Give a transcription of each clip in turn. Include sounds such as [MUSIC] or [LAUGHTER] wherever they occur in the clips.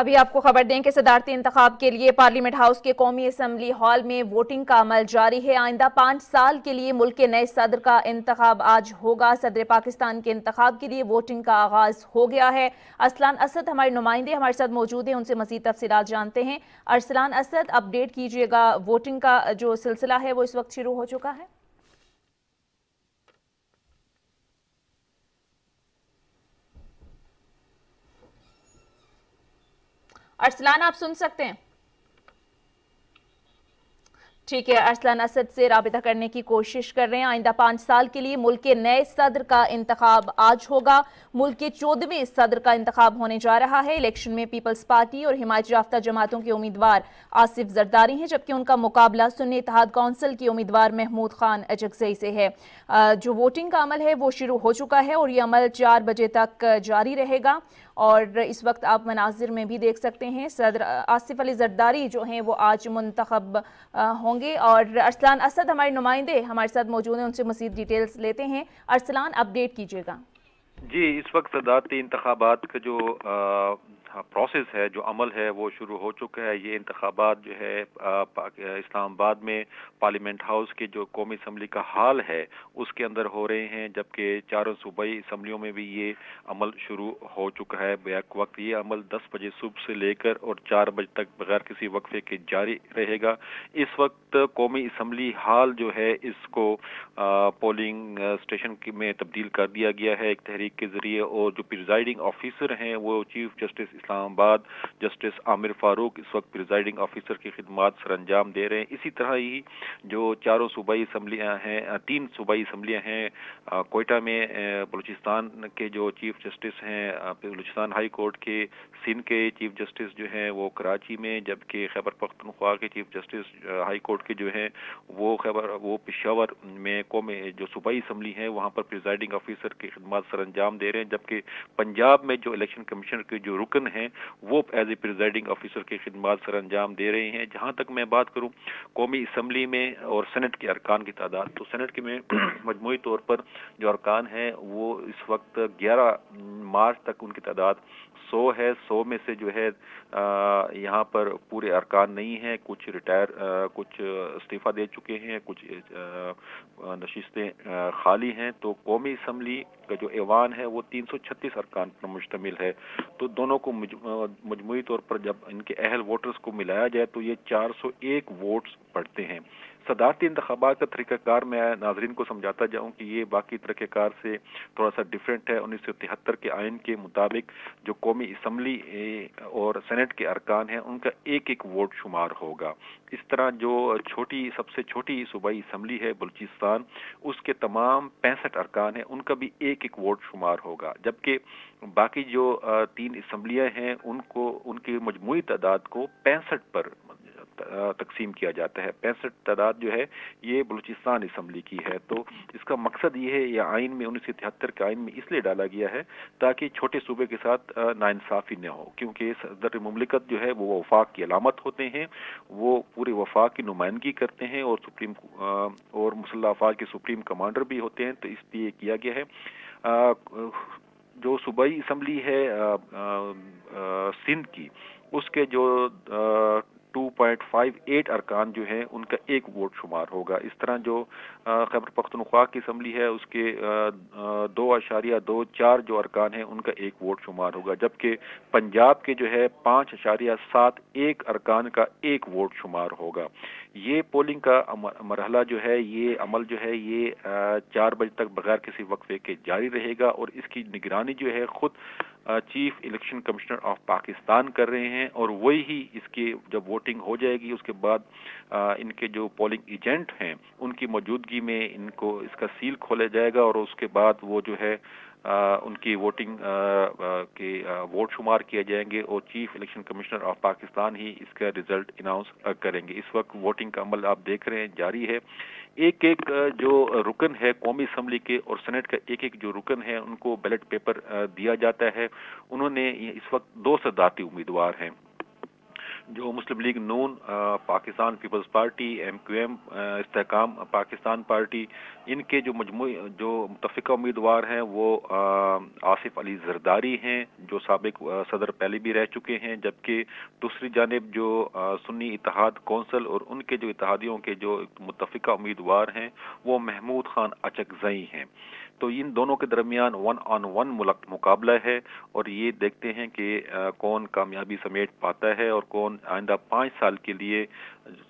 अभी आपको खबर दें कि सदारती इंतब के लिए पार्लियामेंट हाउस के कौमी असम्बली हॉल में वोटिंग का अमल जारी है आइंदा पाँच साल के लिए मुल्क के नए सदर का इंतब आज होगा सदर पाकिस्तान के इंतब के लिए वोटिंग का आगाज हो गया है असलान असद हमारे नुमाइंदे हमारे साथ मौजूद हैं उनसे मजीद तफसी जानते हैं अरसलान असद अपडेट कीजिएगा वोटिंग का जो सिलसिला है वो इस वक्त शुरू हो चुका है अरसलान आप सुन सकते हैं ठीक है अरसलान असद से रबता करने की कोशिश कर रहे हैं आइंदा पांच साल के लिए मुल्क के नए सदर का इंतखब आज होगा मुल्क के चौदहवें सदर का इंतखब होने जा रहा है इलेक्शन में पीपल्स पार्टी और हिमाचल याफ्ता जमातों के उम्मीदवार आसिफ जरदारी हैं जबकि उनका मुकाबला सुन्नी इतिहाद काउंसिल के उम्मीदवार महमूद खान अजगजई से है जो वोटिंग का अमल है वो शुरू हो चुका है और ये अमल चार बजे तक जारी रहेगा और इस वक्त आप मनाजिर में भी देख सकते हैं सदर आसिफ अली जरदारी जो हैं वो आज मंतखब होंगे और अरसलान असद हमारे नुमाइंदे हमारे साथ मौजूद हैं उनसे मजीद डिटेल्स लेते हैं अरसलान अपडेट कीजिएगा जी इस वक्त सदारती इंतबात का जो प्रोसेस हाँ, है जो अमल है वो शुरू हो चुका है ये इंतबात जो है इस्लामाबाद में पार्लियामेंट हाउस के जो कौमी इसम्बली का हाल है उसके अंदर हो रहे हैं जबकि चारों सूबाई इसम्बलियों में भी ये अमल शुरू हो चुका है बैक वक्त ये अमल दस बजे सुबह से लेकर और चार बजे तक बगैर किसी वक्फे के जारी रहेगा इस वक्त कौमी इसम्बली हाल जो है इसको पोलिंग स्टेशन में तब्दील कर दिया गया है एक तहरीक के जरिए और जो प्रिजाइडिंग ऑफिसर हैं वो chief justice Islamabad justice Aamir Farooq इस वक्त प्रिजाइडिंग ऑफिसर की खिदमत सर अंजाम दे रहे हैं इसी तरह ही जो चारों सूबाई इसम्बलियाँ हैं तीन सूबाई इसम्बलियाँ हैं कोयटा में बलूचिस्तान के जो चीफ जस्टिस हैं बलूचिस्तान हाई कोर्ट के सिंध के चीफ जस्टिस जो हैं वो कराची में जबकि खैबर पख्तनख्वा के चीफ जस्टिस हाई कोर्ट के जो हैं वो खैबर वो पेशावर में कौम जो सूबाई इसम्बली है वहाँ पर प्रिजाइडिंग ऑफिसर की खिदमत सर अंजाम दे रहे हैं जबकि पंजाब में जो इलेक्शन कमीशन के जो रुकन हैं वो एज ए प्रिजाइडिंग ऑफिसर की खदमात सर अंजाम दे रहे हैं जहाँ तक मैं बात करूँ कौमी इसम्बली में और सेनेट के अरकान की तादाद तो सनत के में [CLEARS THROAT] मजमू तौर पर जो अरकान हैं वो इस वक्त ग्यारह मार्च तक उनकी तादाद सौ है सौ में से जो है यहाँ पर पूरे अरकान नहीं है कुछ रिटायर कुछ इस्तीफ़ा दे चुके हैं कुछ नशिस्तें खाली हैं तो कौमी इसम्बली का जो ऐवान है वो तीन सौ छत्तीस अरकान पर मुश्तमिल है तो दोनों को मजमू तौर पर जब इनके अहल वोटर्स को मिलाया जाए तो ये 401 वोट्स पड़ते हैं सदारती इंतबात का तरीक़ाकार मैं नाजरन को समझाता जाऊँ कि ये बाकी तरीक़ाकार से थोड़ा सा डिफरेंट है उन्नीस सौ तिहत्तर के आयन के मुताबिक जो कौमी इसम्बली और सैनट के अरकान हैं उनका एक एक वोट शुमार होगा इस तरह जो छोटी सबसे छोटी सूबाई इसम्बली है बलूचिस्तान उसके तमाम पैंसठ अरकान हैं उनका भी एक एक वोट शुमार होगा जबकि बाकी जो तीन इसम्बलियाँ हैं उनको उनकी मजमू तादाद को पैंसठ पर तकसीम किया जाता है पैंसठ तादाद जो है ये बलूचिस्तान इसम्बली की है तो इसका मकसद ये है यह आइन में उन्नीस के आइन में इसलिए डाला गया है ताकि छोटे सूबे के साथ नाइंसाफी न हो क्योंकि सदर ममलिकत जो है वो वफाक की अलामत होते हैं वो पूरे वफाक की नुमाइंदगी करते हैं और सुप्रीम और मुसल्ला अफाक के सुप्रीम कमांडर भी होते हैं तो इसलिए किया गया है जो सूबाई इसम्बली है सिंध की उसके जो 2.58 अरकान जो है उनका एक वोट शुमार होगा इस तरह जो खैबर पख्तनख्वा की असम्बली है उसके दो अशारिया दो चार जो अरकान है उनका एक वोट शुमार होगा जबकि पंजाब के जो है पाँच अशारिया सात एक अरकान का एक वोट शुमार होगा ये पोलिंग का मरहला जो है ये अमल जो है ये चार बजे तक बगैर किसी वक्फे के जारी रहेगा और इसकी निगरानी जो है खुद chief election commissioner of Pakistan कर रहे हैं और वही ही इसके जब वोटिंग हो जाएगी उसके बाद इनके जो पोलिंग एजेंट हैं उनकी मौजूदगी में इनको इसका सील खोला जाएगा और उसके बाद वो जो है आ, उनकी वोटिंग आ, आ, के वोट शुमार किए जाएंगे और chief election commissioner of Pakistan ही इसका रिजल्ट अनाउंस करेंगे इस वक्त वोटिंग का अमल आप देख रहे हैं जारी है एक एक जो रुकन है कौमी असम्बली के और सेनेट का एक एक जो रुकन है उनको बैलेट पेपर दिया जाता है उन्होंने इस वक्त दो सदारती उम्मीदवार हैं जो Muslim League Noon Pakistan Peoples Party M Q M इसकाम पाकिस्तान पार्टी इनके जो मजमू जो मुतफ़ा उम्मीदवार हैं वो आसिफ अली जरदारी हैं जो सबक सदर पहले भी रह चुके हैं जबकि दूसरी जानब जो सुन्नी इतिहाद कौंसल और उनके जो इतिहादियों के जो मुतफ़ा उम्मीदवार हैं वो महमूद खान अचकजई हैं तो इन दोनों के दरमियान वन ऑन वन मुकाबला है और ये देखते हैं कि कौन कामयाबी समेट पाता है और कौन आइंदा पाँच साल के लिए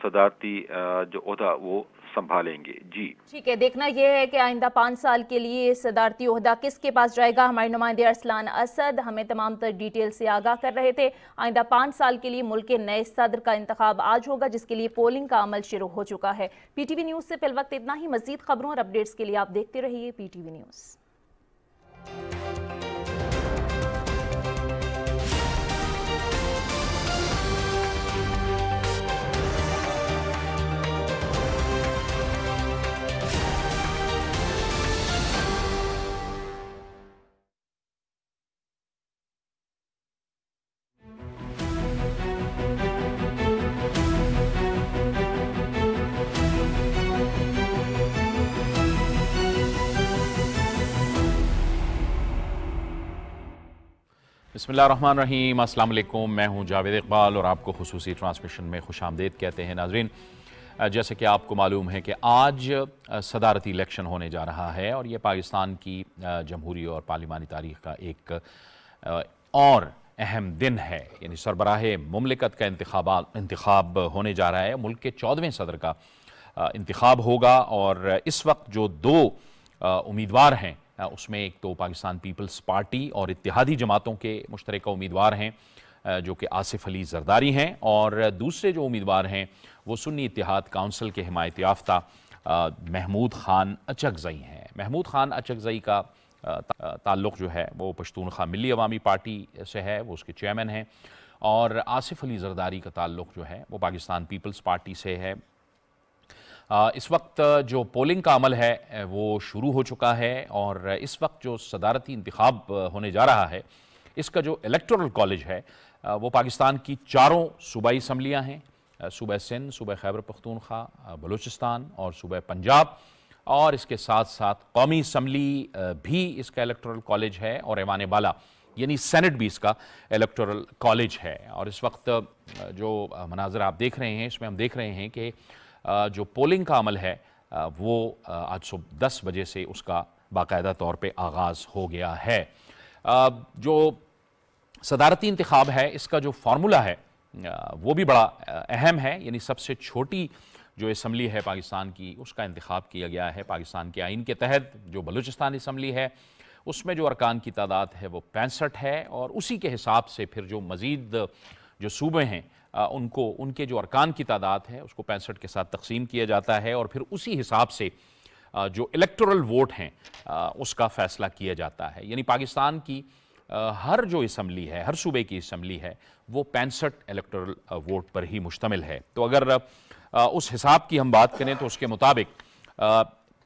सदारती जो अहदा वो संभालेंगे जी ठीक है देखना यह है कि आइंदा पाँच साल के लिए सदारती अहदा किसके पास जाएगा हमारे नुमाइंदे अरसलान असद हमें तमाम तर डिटेल से आगाह कर रहे थे आइंदा पाँच साल के लिए मुल्क के नए सदर का इंतब आज होगा जिसके लिए पोलिंग का अमल शुरू हो चुका है पी टी वी न्यूज़ से फिल वक्त इतना ही मजीद खबरों और अपडेट्स के लिए आप देखते रहिए पी टी वी न्यूज़ बसमिल मैं हूं जावेद इकबाल और आपको खसूसी ट्रांसमिशन में खुश आमदेद कहते हैं नाजरीन जैसे कि आपको मालूम है कि आज सदारती इलेक्शन होने जा रहा है और ये पाकिस्तान की जमहूरी और पार्लिमानी तारीख का एक और अहम दिन है यानी सरबराह ममलिकत का इंतब होने जा रहा है मुल्क के चौदहवें सदर का इंतखब होगा और इस वक्त जो दो उम्मीदवार हैं उसमें एक तो पाकिस्तान पीपल्स पार्टी और इतिहादी जमातों के मुश्तरक उम्मीदवार हैं जो कि आसिफ अली जरदारी हैं और दूसरे जो उम्मीदवार हैं वो सुन्नी इतिहाद काउंसिल के हमायत याफ्ता महमूद ख़ान अचकजई हैं महमूद ख़ान अचकजई का ताल्लुक़ जो है वो पश्तूनखा मिली अवामी पार्टी से है वो उसके चेयरमैन हैं और आसिफ अली जरदारी का ताल्लुक़ जो है वो पाकिस्तान पीपल्स पार्टी से है इस वक्त जो पोलिंग का अमल है वो शुरू हो चुका है और इस वक्त जो सदारती इंतखब होने जा रहा है इसका जो इलेक्टोरल कॉलेज है वो पाकिस्तान की चारों सूबाई असम्बलियाँ हैं सूबह सिंध सूबह खैबर पख्तूनख्वा बलूचिस्तान और सूबह पंजाब और इसके साथ साथ कौमी इसम्बली भी इसका इलेक्टोरल कॉलेज है और ऐवान बाला यानी सेनेट भी इसका इलेक्टोरल कॉलेज है और इस वक्त जो मनाजर आप देख रहे हैं इसमें हम देख रहे हैं कि जो पोलिंग का अमल है वो आज सुबह दस बजे से उसका बाकायदा तौर पर आगाज़ हो गया है जो सदारती इंतखब है इसका जो फार्मूला है वो भी बड़ा अहम है यानी सबसे छोटी जो इसम्बली है पाकिस्तान की उसका इंतखब किया गया है पाकिस्तान के आइन के तहत जो बलूचिस्तान इसम्बली है उसमें जो अरकान की तादाद है वो पैंसठ है और उसी के हिसाब से फिर जो मज़ीद जो सूबे हैं उनको उनके जो अरकान की तादाद है उसको पैंसठ के साथ तकसीम किया जाता है और फिर उसी हिसाब से जो इलेक्टोरल वोट हैं उसका फ़ैसला किया जाता है यानी पाकिस्तान की हर जो इसम्बली है हर सूबे की इसम्बली है वो पैंसठ इलेक्टोरल वोट पर ही मुश्तमिल है तो अगर उस हिसाब की हम बात करें तो उसके मुताबिक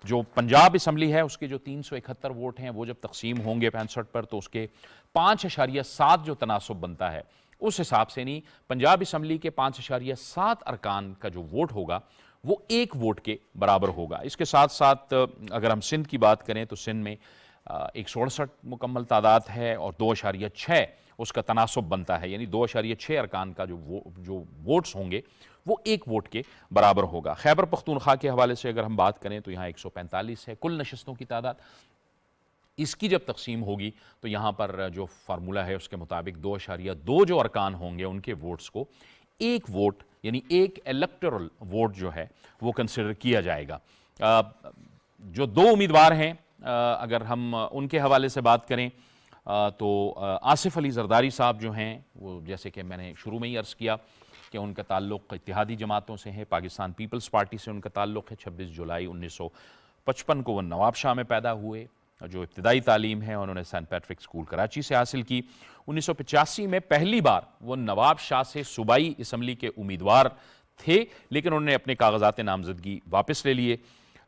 जो पंजाब इसम्बली है उसके जो तीन सौ इकहत्तर वोट हैं वो जब तकसीम होंगे पैंसठ पर तो उसके पाँच अशारिया सात जो तनासब बनता है उस हिसाब से नहीं पंजाब इसम्बली के पाँच अशारिया सात अरकान का जो वोट होगा वो एक वोट के बराबर होगा इसके साथ साथ अगर हम सिंध की बात करें तो सिंध में एक सौ अड़सठ मुकम्मल तादाद है और दो अशारिया छः उसका तनासब बनता है यानी दो अशारिया छः अरकान का जो वो जो वोट्स होंगे वो एक वोट के बराबर होगा खैबर पख्तूनख्वा के हवाले से अगर हम बात करें तो यहाँ एक सौ पैंतालीस है कुल नशस्तों की तादाद इसकी जब तकसीम होगी तो यहाँ पर जो फार्मूला है उसके मुताबिक दो अशारिया दो जो अरकान होंगे उनके वोट्स को एक वोट यानी एक इलेक्टोरल वोट जो है वो कंसिडर किया जाएगा जो दो उम्मीदवार हैं अगर हम उनके हवाले से बात करें तो आसिफ अली जरदारी साहब जो हैं वो जैसे कि मैंने शुरू में ही अर्ज़ किया कि उनका ताल्लुक़ इतिहादी जमातों से है पाकिस्तान पीपल्स पार्टी से उनका ताल्लुक़ है छब्बीस जुलाई उन्नीस सौ पचपन को नवाब नवाबशाह में पैदा हुए जो इब्तदाई तालीम है उन्होंने सेंट पैट्रिक स्कूल कराची से हासिल की उन्नीस सौ पचासी में पहली बार वो नवाब शाह से सूबाई इसम्बली के उम्मीदवार थे लेकिन उन्होंने अपने कागजात नामजदगी वापस ले लिए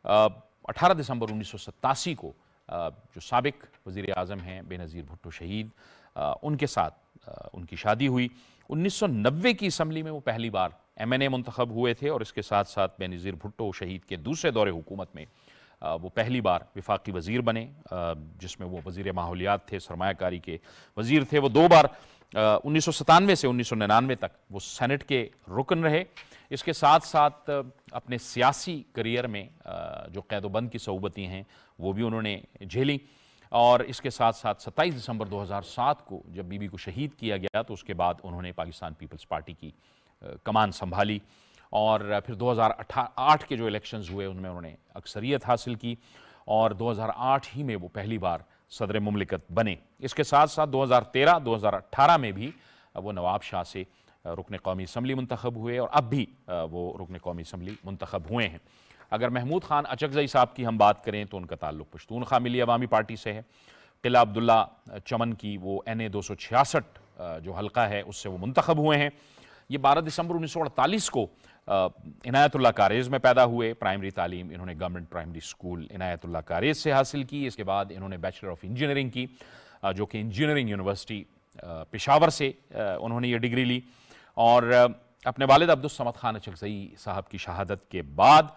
अठारह दिसंबर उन्नीस सौ सतासी को जो सबक वज़ी अजम हैं बेनज़ीर भुट्टो शहीद उनके साथ उनकी शादी हुई उन्नीस सौ नब्बे की इसम्बली में वो पहली बार एम एन ए मंतखब हुए थे और इसके साथ साथ बेनज़ीर भुट्टो शहीद के दूसरे दौरे हुकूमत में वो पहली बार विफाकी वजीर बने जिसमें वो वजीर माहौलियात थे सरमाकारी के वज़ी थे वो दो बार उन्नीस से उन्नीस तक वो सैनट के रुकन रहे इसके साथ साथ अपने सियासी करियर में जो कैदोबंद की सहूबतें हैं वो भी उन्होंने झेली और इसके साथ साथ 27 दिसंबर 2007 को जब बीबी को शहीद किया गया तो उसके बाद उन्होंने पाकिस्तान पीपल्स पार्टी की कमान संभाली और फिर 2008 के जो इलेक्शंस हुए उनमें उन्होंने अक्सरियत हासिल की और 2008 ही में वो पहली बार सदर ममलिकत बने इसके साथ साथ 2013 2018 में भी वो नवाब शाह से रुकन कौमी असम्बली मंतखब हुए और अब भी वो रुकन कौमी असम्बली मंतखब हुए हैं अगर महमूद खान अचकजई साहब की हम बात करें तो उनका ताल्लुक पश्तूनखा मिली अवामी पार्टी से है किला अब्दुल्ला चमन की वो एन ए दो सौ छियासठ जो हल्का है उससे वो मंतखब हुए हैं ये 12 दिसंबर 1948 को इनायतुल्ला कारेज में पैदा हुए प्राइमरी तालीम इन्होंने गवर्नमेंट प्राइमरी स्कूल इनायतुल्ला कारेज से हासिल की इसके बाद इन्होंने बैचलर ऑफ इंजीनियरिंग की जो कि इंजीनियरिंग यूनिवर्सिटी पेशावर से उन्होंने ये डिग्री ली और अपने वालद अब्दुलसमद खान अचलसई साहब की शहादत के बाद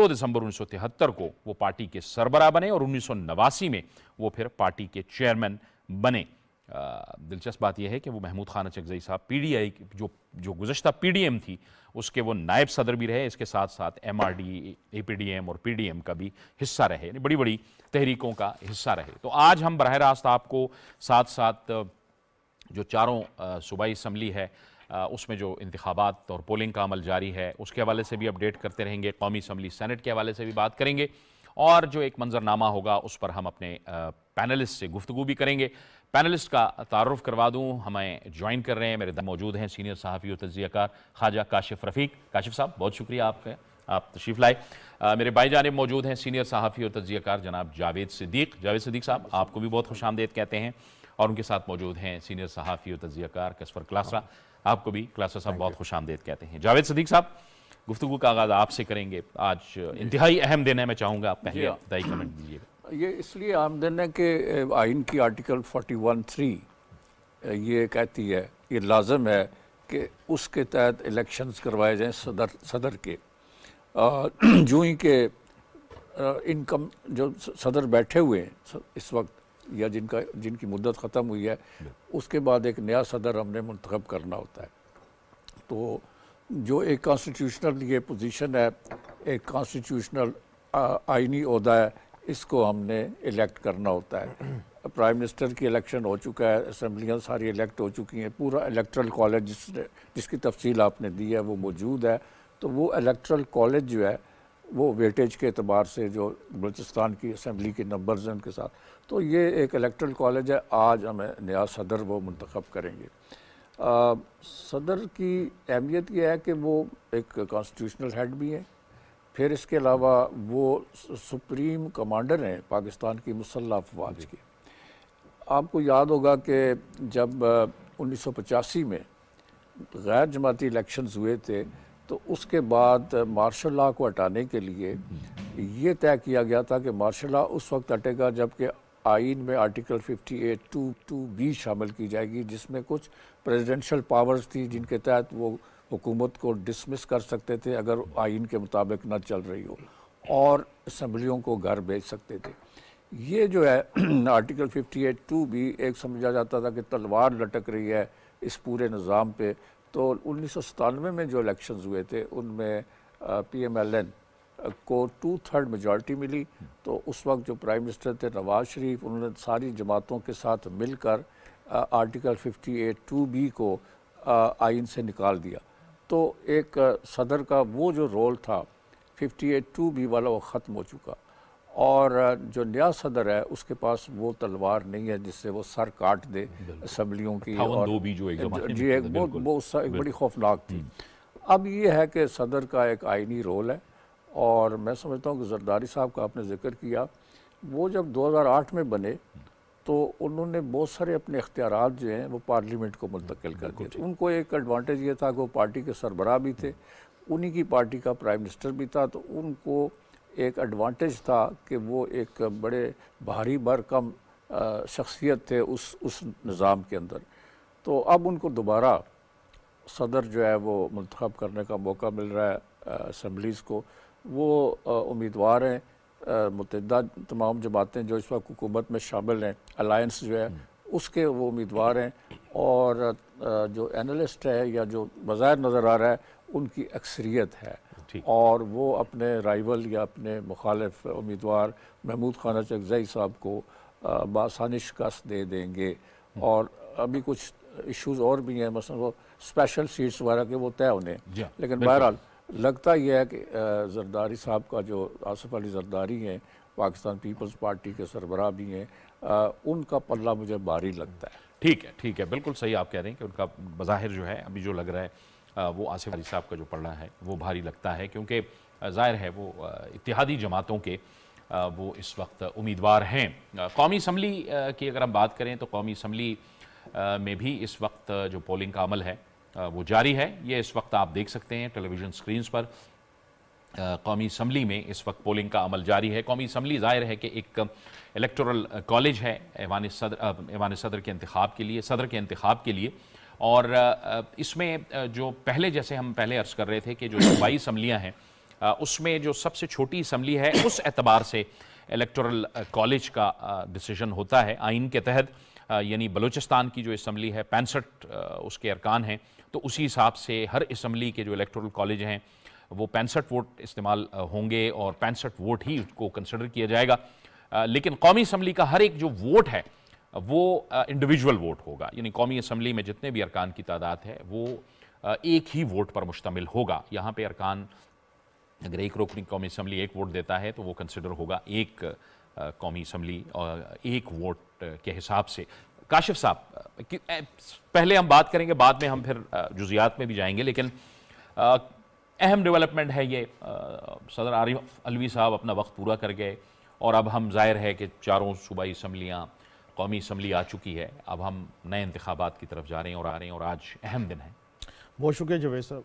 2 दिसंबर 1973 को वो पार्टी के सरबरा बने और उन्नीस में वो फिर पार्टी के चेयरमैन बने दिलचस्प बात यह है कि वो महमूद खान चकजई साहब पी डी आई जो जो गुजशत पी डी एम थी उसके वो नायब सदर भी रहे इसके साथ साथ M R D A P D M और पी डी एम का भी हिस्सा रहे यानी बड़ी बड़ी तहरीकों का हिस्सा रहे तो आज हम बरह रास्त आपको साथ साथ जो चारों सूबाई इसम्बली है उसमें जो इंतबात और पोलिंग का अमल जारी है उसके हवाले से भी अपडेट करते रहेंगे कौमी इसम्बली सैनट के हवाले से भी बात करेंगे और जो एक मंजरनामा होगा उस पर हम अपने पैनलिस्ट से गुफ्तु भी करेंगे पैनलिस्ट का तारफ़ करवा दूँ हमें ज्वाइन कर रहे हैं मेरे मौजूद हैं सीनियर सहाफ़ी और तजियाकार ख्वाजा काशिफ रफ़ीक काशिफ साहब बहुत शुक्रिया आपका आप तशरीफ़ लाए मेरे भाई जानब मौजूद हैं सीनियर सहाफ़ी और तजियाकार जनाब जावेद सिद्दीक जावेद सिद्दीक साहब आपको भी बहुत खुश आमदेद कहते हैं और उनके साथ मौजूद हैं सीनियर सहाफ़ी और तजियाकार कस्फर क्लासरा आपको भी क्लासरा साहब बहुत खुश आमदेद कहते हैं जावेद सिद्दीक साहब गुफ्तु का आगाज़ आपसे करेंगे आज इंतहाई अहम दिन है मैं चाहूँगा आप पहले बताइए हाँ। कमेंट दीजिएगा ये इसलिए आमदन है कि आइन की आर्टिकल 41.3 ये कहती है ये लाजम है कि उसके तहत इलेक्शंस करवाए जाएं सदर सदर के [CLEARS THROAT] जो ही के इनकम जो सदर बैठे हुए हैं इस वक्त या जिनका जिनकी मुद्दत ख़त्म हुई है उसके बाद एक नया सदर हमने मंतखब करना होता है तो जो एक कॉन्स्टिट्यूशनल ये पोजीशन है एक कॉन्स्टिट्यूशनल आइनी अहदा है इसको हमने इलेक्ट करना होता है प्राइम मिनिस्टर की इलेक्शन हो चुका है असम्बलियाँ सारी इलेक्ट हो चुकी हैं पूरा इलेक्ट्रल कॉलेज जिस जिसकी तफसील आपने दी है वो मौजूद है तो वो इलेक्ट्रल कॉलेज जो है वो वेटेज के अतबार से जो बलूचिस्तान की असम्बली के नंबर्स हैं उनके साथ तो ये एक इलेक्ट्रल कॉलेज है आज हमें नया सदर वो मंतखब करेंगे आ, सदर की अहमियत यह है कि वो एक कॉन्स्टिट्यूशनल हेड भी हैं फिर इसके अलावा वो सुप्रीम कमांडर हैं पाकिस्तान की मुसल्ह अफवाज के आपको याद होगा कि जब उन्नीस सौ पचासी में गैर जमाती इलेक्शंस हुए थे तो उसके बाद मार्शल लॉ को हटाने के लिए हम्म। ये तय किया गया था कि मार्शल लॉ उस वक्त हटेगा जबकि आइन में आर्टिकल 58 टू टू बी शामिल की जाएगी जिसमें कुछ प्रेसिडेंशियल पावर्स थी जिनके तहत वो हुकूमत को डिसमिस कर सकते थे अगर आइन के मुताबिक ना चल रही हो और असम्बलियों को घर भेज सकते थे ये जो है आर्टिकल 58 टू भी एक समझा जाता था कि तलवार लटक रही है इस पूरे निज़ाम पे तो उन्नीस सौ में जो इलेक्शन हुए थे उनमें पी एम एल एन को टू थर्ड मेजॉरिटी मिली तो उस वक्त जो प्राइम मिनिस्टर थे नवाज शरीफ उन्होंने सारी जमातों के साथ मिलकर आर्टिकल 58 टू बी को आइन से निकाल दिया तो एक सदर का वो जो रोल था फिफ्टी एट टू बी वाला वो ख़त्म हो चुका और जो नया सदर है उसके पास वो तलवार नहीं है जिससे वो सर काट दे असम्बलियों की और दो भी जो एक जी एक बहुत वो उसका एक बड़ी खौफनाक थी हम्म। अब ये है कि सदर का एक आइनी रोल है और मैं समझता हूँ कि जरदारी साहब का आपने जिक्र किया वो जब 2008 में बने तो उन्होंने बहुत सारे अपने अख्तियार जो हैं वो पार्लियामेंट को मुंतकिल कर दिए उनको एक एडवांटेज ये था कि वो पार्टी के सरबराह भी थे उन्हीं की पार्टी का प्राइम मिनिस्टर भी था तो उनको एक एडवांटेज था कि वो एक बड़े भारी भरकम शख्सियत थे उस उस निज़ाम के अंदर तो अब उनको दोबारा सदर जो है वो मंतखब करने का मौका मिल रहा है असम्बलीज़ को वो उम्मीदवार हैं मुतदा तमाम जमातें जो इस वक्त हुकूमत में शामिल हैं अलायंस जो है हम्म। उसके वो उम्मीदवार हैं और जो एनालिस्ट है या जो बाज़ाहिर नज़र आ रहा है उनकी अक्सरियत है और वो अपने राइवल या अपने मुखालफ उम्मीदवार महमूद खाना चकजई साहब को बासानी शिकस्त दे देंगे हम्म। और अभी कुछ इश्यूज और भी हैं मसलन वो स्पेशल सीट्स वगैरह के वो तय होने हाँ, लेकिन बहरहाल लगता यह है कि जरदारी साहब का जो आसफ अली जरदारी हैं पाकिस्तान पीपल्स पार्टी के सरबरा भी हैं उनका पल्ला मुझे भारी लगता है ठीक है ठीक है बिल्कुल सही आप कह रहे हैं कि उनका बज़ाहिर जो है अभी जो लग रहा है वो आसिफ अली साहब का जो पल्ला है वो भारी लगता है क्योंकि ज़ाहिर है वो इतिहादी जमातों के वो इस वक्त उम्मीदवार हैं कौमी असम्बली की अगर हम बात करें तो कौमी असम्बली में भी इस वक्त जो पोलिंग का अमल है वो जारी है ये इस वक्त आप देख सकते हैं टेलीविज़न स्क्रीन पर कौमी इसम्बली में इस वक्त पोलिंग का अमल जारी है कौमी इसम्बली ज़ाहिर है कि एक इलेक्टोरल कॉलेज है ऐवान सदर ऐवान सदर के इंतब के लिए सदर के इंतब के लिए और इसमें जो पहले जैसे हम पहले अर्ज़ कर रहे थे कि जो सूबाई [COUGHS] इसम्बलियाँ हैं उसमें जो सबसे छोटी इसम्बली है उस एतबार से इलेक्टोरल कॉलेज का डिसीजन होता है आइन के तहत यानी बलूचिस्तान की जो इसम्बली है पैंसठ उसके अरकान हैं तो उसी हिसाब से हर इसम्बली के जो इलेक्ट्रल कॉलेज हैं वो पैंसठ वोट इस्तेमाल होंगे और पैंसठ वोट ही उसको कंसिडर किया जाएगा लेकिन कौमी इसम्बली का हर एक जो वोट है वो इंडिविजुअल वोट होगा यानी कौमी इसम्बली में जितने भी अरकान की तादाद है वो एक ही वोट पर मुश्तमिल होगा यहाँ पे अरकान अगर एक रोकनी कौमी इसम्बली एक वोट देता है तो वो कंसिडर होगा एक कौमी इसम्बली और एक वोट Uh, के हिसाब से काशिफ साहब uh, uh, पहले हम बात करेंगे बाद में हम फिर जुजियात में भी जाएंगे लेकिन अहम डेवलपमेंट है ये सदर आरिफ अलवी साहब अपना वक्त पूरा कर गए और अब हम जाहिर है कि चारों सूबाई इसम्बलियाँ कौमी इसम्बली आ चुकी है अब हम नए इंतबात की तरफ जा रहे हैं और आ रहे हैं और आज अहम दिन है बहुत शुक्रिया जवेद साहब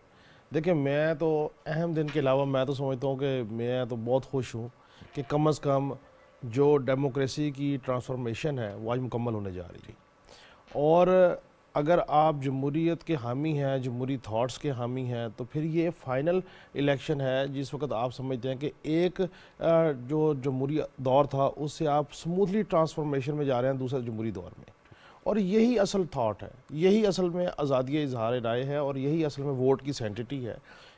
देखिए मैं तो अहम दिन के अलावा मैं तो समझता हूँ कि मैं तो बहुत खुश हूँ कि कम अज़ कम जो डेमोक्रेसी की ट्रांसफॉर्मेशन है वो आज मुकम्मल होने जा रही है और अगर आप जमहूरीत के हामी हैं जमहूरी थाट्स के हामी हैं तो फिर ये फ़ाइनल इलेक्शन है जिस वक्त आप समझते हैं कि एक जो जमहूरी दौर था उससे आप स्मूथली ट्रांसफॉर्मेशन में जा रहे हैं दूसरे जमहूरी दौर में और यही असल थाट है यही असल में आज़ादी इजहार राय है और यही असल में वोट की सेंटिटी है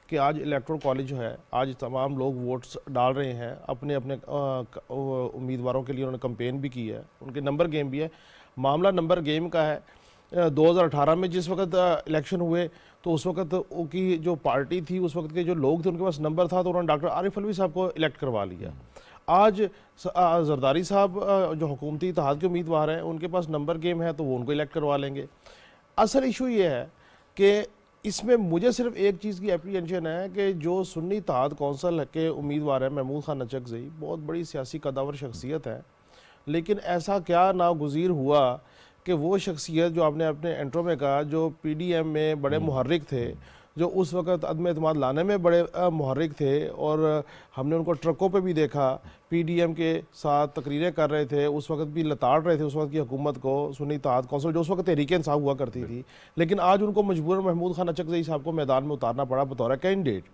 कि आज इलेक्ट्रोल कॉलेज है आज तमाम लोग वोट्स डाल रहे हैं अपने अपने उम्मीदवारों के लिए उन्होंने कंपेन भी की है उनके नंबर गेम भी है मामला नंबर गेम का है 2018 में जिस वक्त इलेक्शन हुए तो उस वक्त की जो पार्टी थी उस वक्त के जो लोग थे उनके पास नंबर था तो उन्होंने डॉक्टर आरिफ अलवी साहब को इलेक्ट करवा लिया आज जरदारी साहब जो हुकूमती इतिहाद के उम्मीदवार हैं उनके पास नंबर गेम है तो वो उनको इलेक्ट करवा लेंगे असल इशू ये है कि इसमें मुझे सिर्फ एक चीज़ की एप्रीहेंशन है कि जो सुन्नी तहत कौंसल के उम्मीदवार हैं महमूद खान नचक जई बहुत बड़ी सियासी कदावर शख्सियत है लेकिन ऐसा क्या नागजीर हुआ कि वो शख्सियत जो आपने अपने एंट्रो में कहा जो पी डी एम में बड़े हम्म। मुहर्रिक थे जो उस वक्त अदम अतमाद लाने में बड़े महरिक थे और हमने उनको ट्रकों पर भी देखा पी डी एम के साथ तकरीरें कर रहे थे उस वक्त भी लताड़ रहे थे उस वक्त की हुकूमत को सुनी तहत कौंसल जो उस वक्त तहरीक इंसाफ हुआ करती थी लेकिन आज उनको मजबूर महमूद खान अचकजई साहब को मैदान में उतारना पड़ा बतौर कैंडिडेट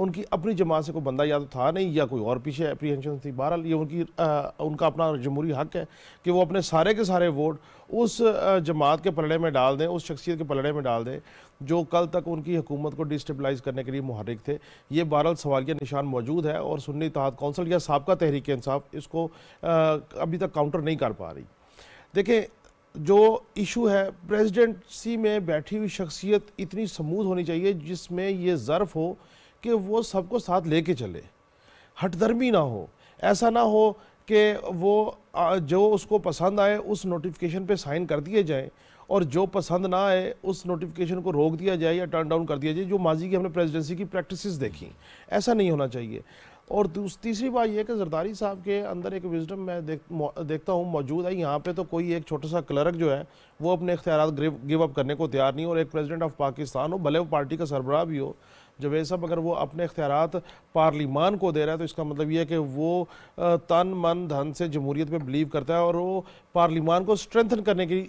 उनकी अपनी जमात से कोई बंदा या तो था नहीं या कोई और पीछे अप्रीहेंशन थी बहरहाल ये उनकी आ, उनका अपना जमहूरी हक है कि वो अपने सारे के सारे वोट उस जमात के पलड़े में डाल दें उस शख्सियत के पलड़े में डाल दें जो कल तक उनकी हुकूमत को डिस्टेबलाइज करने के लिए महरक थे ये बहरहाल सवालिया निशान मौजूद है और सुन्नी तहत कौंसल या सबका तहरीक इंसाफ इसको अभी तक काउंटर नहीं कर पा रही देखें जो इशू है प्रेजिडेंसी में बैठी हुई शख्सियत इतनी समूद होनी चाहिए जिसमें ये ज़र्फ हो कि वो सबको साथ लेके चले हटधर्मी ना हो ऐसा ना हो कि वो जो उसको पसंद आए उस नोटिफिकेशन पे साइन कर दिए जाए और जो पसंद ना आए उस नोटिफिकेशन को रोक दिया जाए या टर्न डाउन कर दिया जाए जो माजी की हमने प्रेसिडेंसी की प्रैक्टिसेस देखी ऐसा नहीं होना चाहिए और तीसरी बात यह कि जरदारी साहब के अंदर एक विजडम मैं देख, देखता हूँ मौजूद है यहाँ पे तो कोई एक छोटा सा क्लर्क जो है वो अपने इख्तियार गिव अप करने को तैयार नहीं और एक प्रेसिडेंट ऑफ पाकिस्तान हो भले वो पार्टी का सरबराह भी हो जवेद साहब अगर वो अपने अख्तियार पार्लीमान को दे रहा है तो इसका मतलब यह है कि वो तन मन धन से जमहूरीत पे बिलीव करता है और वो पार्लीमान को स्ट्रेंथन करने की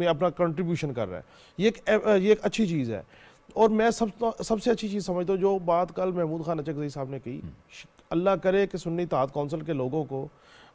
में अपना कंट्रीब्यूशन कर रहा है ये एक ये एक अच्छी चीज़ है और मैं सब सबसे अच्छी चीज़ समझता हूँ जो बात कल महमूद खान अचकजई साहब ने की हम्म। अल्लाह करे कि सुन्नी तहत कौंसिल के लोगों को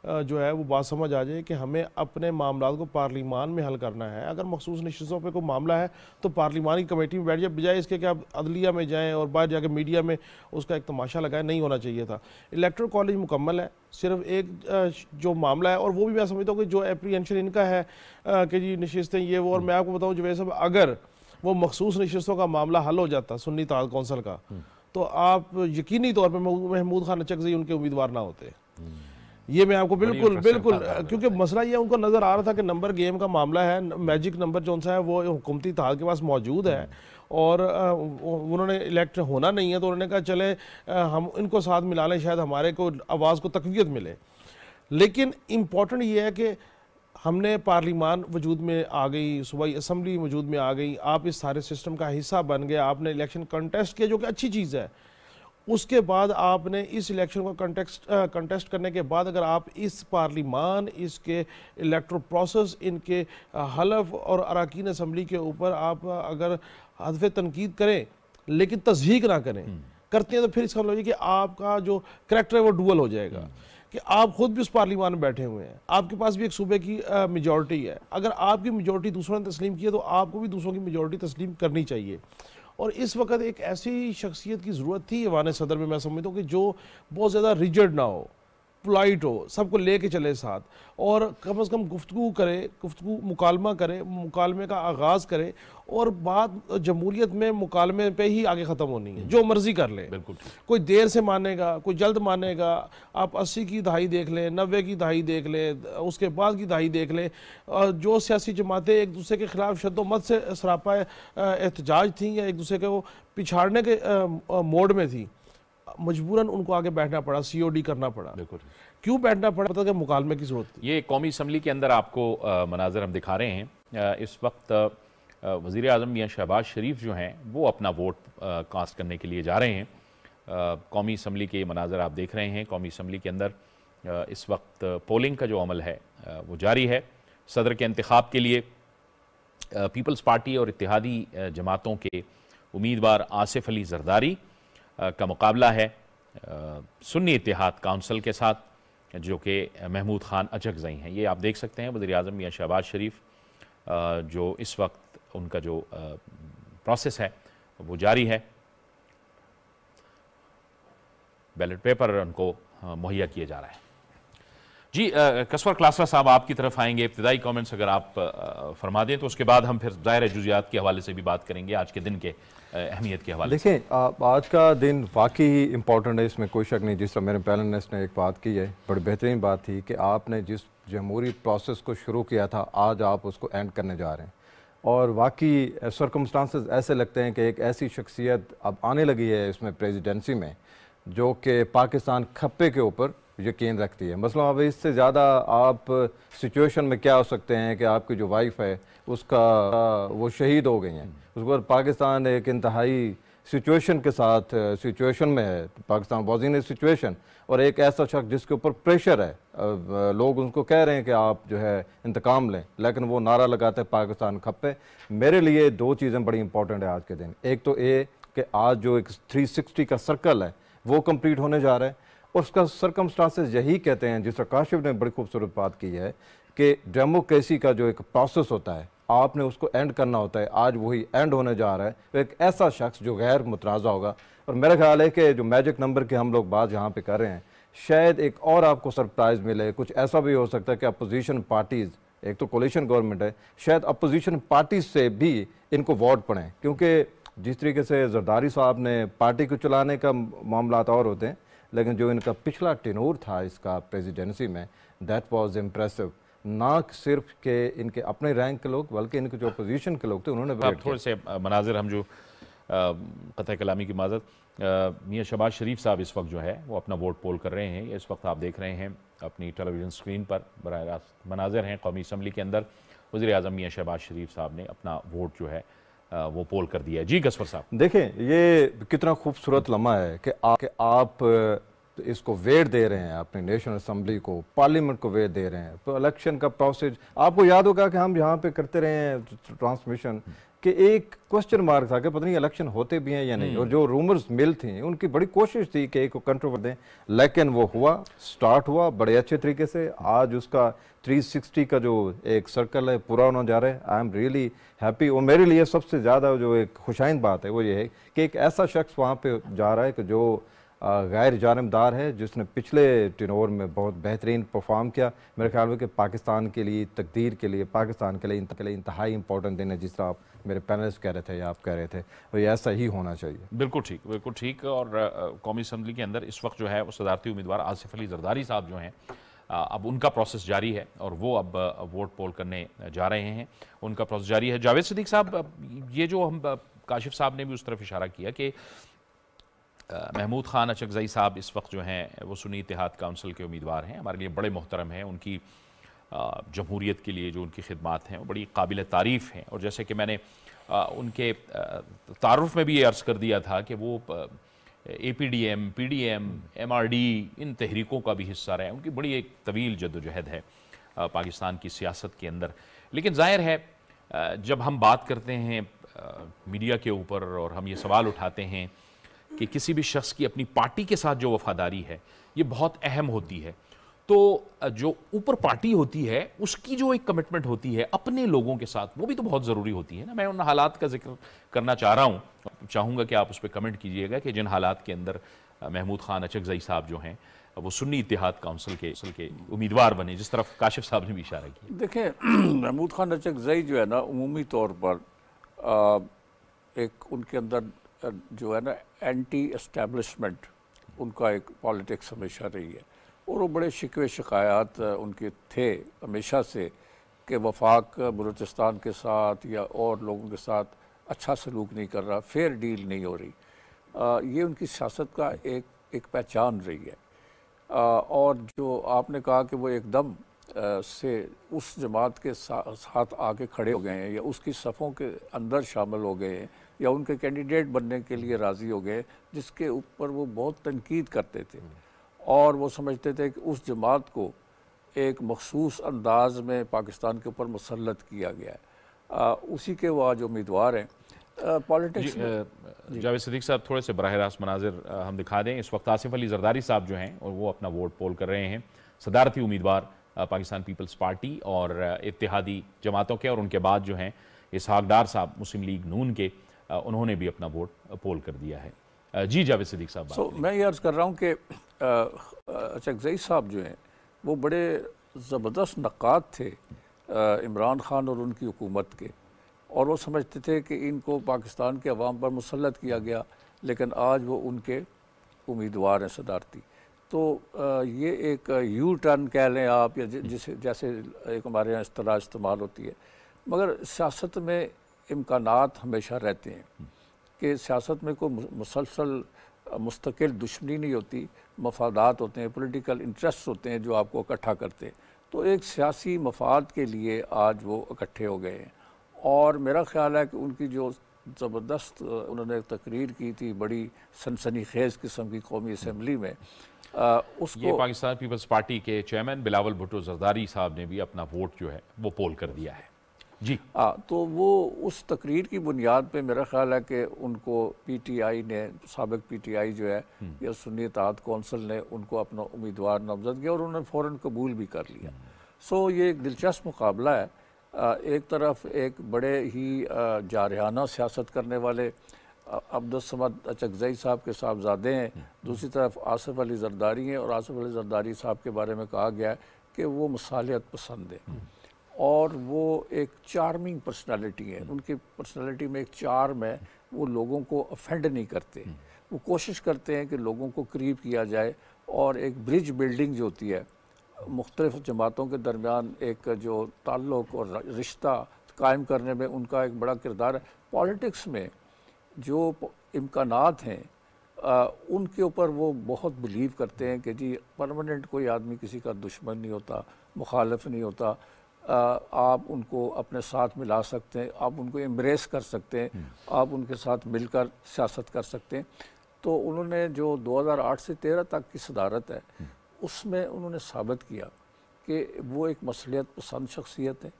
जो है वो बात समझ आ जाए कि हमें अपने मामला को पार्लीमान में हल करना है अगर मखसूस नशस्तों पर कोई मामला है तो पार्लीमान की कमेटी में बैठ जाए बजाय इसके कि आप अदलिया में जाएँ और बाहर जाके मीडिया में उसका एक तमाशा लगाएं नहीं होना चाहिए था इलेक्ट्रल कॉलेज मुकम्मल है सिर्फ एक जो मामला है और वो भी मैं समझता हूँ कि जो एप्रीहेंशन इनका है कि जी नशस्तें ये वो और मैं आपको बताऊँ जवेद साहब अगर वो मखसूस नशस्तों का मामला हल हो जाता सुन्नी ताज कौंसल का हम्म। तो आप यकीनी तौर पर महमूद खान चकजी उनके उम्मीदवार ना होते हम्म। ये मैं आपको बिल्कुल बिल्कुल क्योंकि मसला ये उनको नज़र आ रहा था कि नंबर गेम का मामला है मैजिक नंबर जो सा है वो हुकूमती तहाल के पास मौजूद है और उन्होंने इलेक्ट होना नहीं है तो उन्होंने कहा चले हम इनको साथ मिला लें शायद हमारे को आवाज़ को तकवीत मिले लेकिन इम्पॉर्टेंट ये है कि हमने पार्लीमान वजूद में आ गई सुबह असम्बली वजूद में आ गई आप इस सारे सिस्टम का हिस्सा बन गए आपने इलेक्शन कंटेस्ट किया जो कि अच्छी चीज़ है उसके बाद आपने इस इलेक्शन को कंटेस्ट कंटेस्ट करने के बाद अगर आप इस पार्लिमान इसके इलेक्ट्रो प्रोसेस इनके हलफ और अरकान असम्बली के ऊपर आप अगर हदफ तनकीद करें लेकिन तस्दीक ना करें हम्म। करते हैं तो फिर इसका मतलब कि आपका जो करेक्टर है वो डूबल हो जाएगा हम्म। कि आप खुद भी उस पार्लिमान में बैठे हुए हैं आपके पास भी एक सूबे की मेजोरिटी है अगर आपकी मेजोरिटी दूसरों ने तस्लीम की है तो आपको भी दूसरों की मेजोरिटी तस्लीम करनी चाहिए और इस वक्त एक ऐसी शख्सियत की ज़रूरत थी ईवान सदर में मैं समझता हूँ कि जो बहुत ज़्यादा रिजर्ड ना हो पोलाइट हो सबको ले कर चले साथ और कम अज़ कम गुफ्तु करे गुफ्तु मुकालमा करे मुकालमे का आगाज़ करे और बात जमहूरीत में मुकालमे पे ही आगे ख़त्म होनी है जो मर्ज़ी कर लें बिल्कुल कोई देर से मानेगा कोई जल्द मानेगा आप अस्सी की दहाई देख लें नबे की दहाई देख लें उसके बाद की दहाई देख लें और जो सियासी जमातें एक दूसरे के खिलाफ शदोमत से सरापा एहतजाज थी या एक दूसरे को पिछाड़ने के मोड में थी मजबूरन उनको आगे बैठना पड़ा सीओडी करना पड़ा बिल्कुल क्यों बैठना पड़ा पता मुकालमे की जरूरत ये कौमी असम्बली के अंदर आपको मनाजर हम दिखा रहे हैं इस वक्त वजीर अजम मियाँ शहबाज शरीफ जो हैं वो अपना वोट कास्ट करने के लिए जा रहे हैं कौमी असम्बली के मनाजर आप देख रहे हैं कौमी असम्बली के अंदर इस वक्त पोलिंग का जो अमल है वो जारी है सदर के इंतखब के लिए पीपल्स पार्टी और इतिहादी जमातों के उम्मीदवार आसिफ अली जरदारी का मुकाबला है सुन्नी इतिहाद काउंसिल के साथ जो कि महमूद खान अजगजई हैं ये आप देख सकते हैं वजी अजम या शहबाज शरीफ जो इस वक्त उनका जो प्रोसेस है वो जारी है बैलेट पेपर उनको मुहैया किया जा रहा है जी कसवर क्लासरा साहब आपकी तरफ आएंगे इब्तदाई कमेंट्स अगर आप आ, फरमा दें तो उसके बाद हम फिर ज़ाहिर जुजियात के हवाले से भी बात करेंगे आज के दिन के अहमियत के हवाले देखें आज का दिन वाकई ही इम्पॉर्टेंट है इसमें कोई शक नहीं जिस तरह मेरे पैनलिस्ट ने एक बात की है बड़ी बेहतरीन बात थी कि आपने जिस जमहूरी प्रोसेस को शुरू किया था आज आप उसको एंड करने जा रहे हैं और वाकई सरकमस्टांसिस ऐसे लगते हैं कि एक ऐसी शख्सियत अब आने लगी है इसमें प्रेजिडेंसी में जो कि पाकिस्तान खप्पे के ऊपर यकीन रखती है मसला अब इससे ज़्यादा आप सिचुएशन में क्या हो सकते हैं कि आपकी जो वाइफ है उसका वो शहीद हो गई हैं उसके बाद पाकिस्तान एक इंतहाई सिचुएशन के साथ सिचुएशन में है पाकिस्तान वॉज इन सिचुएशन और एक ऐसा शख्स जिसके ऊपर प्रेशर है लोग उनको कह रहे हैं कि आप जो है इंतकाम लें लेकिन वो नारा लगाते हैं पाकिस्तान खपे मेरे लिए दो चीज़ें बड़ी इंपॉर्टेंट है आज के दिन एक तो ये कि आज जो एक 360 का सर्कल है वो कंप्लीट होने जा रहा है और उसका सरकमस्टांसेस यही कहते हैं जिस काशिफ ने बड़ी खूबसूरत बात की है कि डेमोक्रेसी का जो एक प्रोसेस होता है आपने उसको एंड करना होता है आज वही एंड होने जा रहा है तो एक ऐसा शख्स जो गैर मुतराज़ा होगा और मेरा ख्याल है कि जो मैजिक नंबर की हम लोग बात यहाँ पे कर रहे हैं शायद एक और आपको सरप्राइज़ मिले कुछ ऐसा भी हो सकता है कि अपोजिशन पार्टीज़ एक तो कोलिशन गवर्नमेंट है शायद अपोजिशन पार्टीज से भी इनको वोट पड़ें क्योंकि जिस तरीके से जरदारी साहब ने पार्टी को चलाने का मामला और होते हैं लेकिन जो इनका पिछला टिनोर था इसका प्रेसिडेंसी में दैट वाज इम्प्रेसिव ना सिर्फ के इनके अपने रैंक के लोग बल्कि इनके जो अपोजिशन के लोग थे उन्होंने थोड़े से मनाजिर हम जो क़त कलामी की माजत मियाँ शबाज शरीफ साहब इस वक्त जो है वो अपना वोट पोल कर रहे हैं इस वक्त आप देख रहे हैं अपनी टेलीविज़न स्क्रीन पर बर रास्त मनाजिर हैं कौमी असम्बली के अंदर वज़ी अजम मियाँ शहबाज शरीफ साहब ने अपना वोट जो है वो पोल कर दिया है जी गसवर साहब देखें ये कितना खूबसूरत लम्हा है कि आ, कि आप इसको वेट दे रहे हैं अपनी नेशनल असम्बली को पार्लियामेंट को वेट दे रहे हैं तो इलेक्शन का प्रोसेस आपको याद होगा कि हम यहाँ पे करते रहे हैं ट्रांसमिशन कि एक क्वेश्चन मार्क था कि पता नहीं इलेक्शन होते भी हैं या नहीं और हम्म। जो रूमर्स मिल थे उनकी बड़ी कोशिश थी कि एक कंट्रोवर दें लेकिन वो हुआ स्टार्ट हुआ बड़े अच्छे तरीके से आज उसका 360 का जो एक सर्कल है पूरा होना जा रहा है आई एम रियली हैप्पी और मेरे लिए सबसे ज़्यादा जो एक खुशाइन बात है वो ये है कि एक ऐसा शख्स वहाँ पर जा रहा है कि जो गैर जानबदार है जिसने पिछले टिनोर में बहुत बेहतरीन परफॉर्म किया मेरे ख्याल में कि पाकिस्तान के लिए तकदीर के लिए पाकिस्तान के लिए इंत, के लिए इंतहाई इंपॉर्टेंट दिन है जिस तरह आप मेरे पैनलिस्ट कह रहे थे या आप कह रहे थे तो ये ऐसा ही होना चाहिए बिल्कुल ठीक बिल्कुल ठीक और कौमी असम्बली के अंदर इस वक्त जो है वो सदारती उम्मीदवार आसिफ अली जरदारी साहब जो हैं अब उनका प्रोसेस जारी है और वो अब वोट पोल करने जा रहे हैं उनका प्रोसेस जारी है जावेद सदीक साहब ये जो हम काशिफ साहब ने भी उस तरफ इशारा किया कि महमूद ख़ान अचकज़ई साहब इस वक्त जो हैं वो सुनी इतिहाद काउंसिल के उम्मीदवार हैं हमारे लिए बड़े मोहतरम हैं उनकी जमहूरीत के लिए जो उनकी खिदमत हैं वो बड़ी काबिल तारीफ़ हैं और जैसे कि मैंने उनके तारफ़ में भी ये अर्ज़ कर दिया था कि वो A P D M P D M M R D इन तहरीकों का भी हिस्सा रहे उनकी बड़ी एक तवील जदोजहद है पाकिस्तान की सियासत के अंदर लेकिन ज़ाहिर है जब हम बात करते हैं मीडिया के ऊपर और हम ये सवाल उठाते हैं कि किसी भी शख्स की अपनी पार्टी के साथ जो वफादारी है ये बहुत अहम होती है तो जो ऊपर पार्टी होती है उसकी जो एक कमिटमेंट होती है अपने लोगों के साथ वो भी तो बहुत ज़रूरी होती है ना मैं उन हालात का जिक्र करना चाह रहा हूँ चाहूँगा कि आप उस पर कमेंट कीजिएगा कि जिन हालात के अंदर महमूद खान अचकजई साहब जो हैं वो सुन्नी इतिहाद काउंसिल के के उम्मीदवार बने जिस तरफ काशिफ साहब ने भी इशारा किया देखें [CLEARS THROAT] महमूद खान अचकजई जो है ना अमूमी तौर पर आ, एक उनके अंदर जो है ना एंटी इस्टेब्लिशमेंट उनका एक पॉलिटिक्स हमेशा रही है और वो बड़े शिकवे शिकायत उनके थे हमेशा से कि वफाक बलूचिस्तान के साथ या और लोगों के साथ अच्छा सलूक नहीं कर रहा फेयर डील नहीं हो रही आ, ये उनकी सियासत का एक एक पहचान रही है आ, और जो आपने कहा कि वो एकदम से उस जमात के सा, साथ आके खड़े हो गए हैं या उसकी सफ़ों के अंदर शामिल हो गए हैं या उनके कैंडिडेट बनने के लिए राज़ी हो गए जिसके ऊपर वो बहुत तनकीद करते थे हम्म। और वो समझते थे कि उस जमात को एक मखसूस अंदाज में पाकिस्तान के ऊपर मुसलत किया गया है आ, उसी के वो आज उम्मीदवार हैं पॉलिटिक्स जावेद सदीक साहब थोड़े से बरह रास्त मनाजिर हम दिखा दें इस वक्त आसिफ अली जरदारी साहब जो हैं और वो अपना वोट पोल कर रहे हैं सदारती उम्मीदवार पाकिस्तान पीपल्स पार्टी और इतिहादी जमातों के और उनके बाद जो हैं इसहाक साहब मुस्लिम लीग नून के उन्होंने भी अपना वोट पोल कर दिया है जी जावेद सदीक साहब सो so, मैं ये अर्ज़ कर रहा हूँ कि अचकजई अच्छा, साहब जो हैं वो बड़े ज़बरदस्त नक़ात थे इमरान खान और उनकी हुकूमत के और वो समझते थे कि इनको पाकिस्तान के अवाम पर मुसलत किया गया लेकिन आज वो उनके उम्मीदवार हैं सदारती तो ये एक यू टर्न कह लें आप या जिसे जैसे एक हमारे यहाँ इस तरह इस्तेमाल होती है मगर सियासत में इम्कान हमेशा रहते हैं कि सियासत में कोई मुसलसल मुस्तकिल दुश्मनी नहीं होती मफादात होते हैं पोलिटिकल इंटरेस्ट होते हैं जो आपको इकट्ठा करते हैं तो एक सियासी मफाद के लिए आज वो इकट्ठे हो गए हैं और मेरा ख्याल है कि उनकी जो ज़बरदस्त उन्होंने तकरीर की थी बड़ी सनसनी खेज़ किस्म की कौमी असम्बली में आ, उसको पाकिस्तान पीपल्स पार्टी के चेयरमैन बिलावल भुट्टो जरदारी साहब ने भी अपना वोट जो है वो पोल कर दिया है जी हाँ तो वो उस तकरीर की बुनियाद पे मेरा ख्याल है कि उनको पीटीआई ने सबक पीटीआई जो है हम्म। या सुन्नी तहत कौंसिल ने उनको अपना उम्मीदवार नामजद किया और उन्होंने फ़ौर कबूल भी कर लिया हम्म। सो ये एक दिलचस्प मुकाबला है एक तरफ एक बड़े ही जारहाना सियासत करने वाले अब्दुलसमद अचगजई साहब के साहबजादे हैं हम्म। दूसरी तरफ आसफ अली जरदारी हैं और आसफ अली जरदारी साहब के बारे में कहा गया है कि वो मसालियत पसंद हैं और वो एक चार्मिंग पर्सनालिटी है उनकी पर्सनालिटी में एक चार्म है वो लोगों को अफेंड नहीं करते हम्म। वो कोशिश करते हैं कि लोगों को करीब किया जाए और एक ब्रिज बिल्डिंग जो होती है मुख्तलिफ़ जमातों के दरमियान एक जो ताल्लुक और रिश्ता कायम करने में उनका एक बड़ा किरदार है पॉलिटिक्स में जो इम्कान हैं आ, उनके ऊपर वो बहुत बिलीव करते हैं कि जी परमानेंट कोई आदमी किसी का दुश्मन नहीं होता मुखालफ नहीं होता आप उनको अपने साथ मिला सकते हैं आप उनको एम्ब्रेस कर सकते हैं हम्म। आप उनके साथ मिलकर सियासत कर सकते हैं तो उन्होंने जो 2008 से 13 तक की सदारत है हम्म। उसमें उन्होंने साबित किया कि वो एक मसलियत पसंद शख्सियत है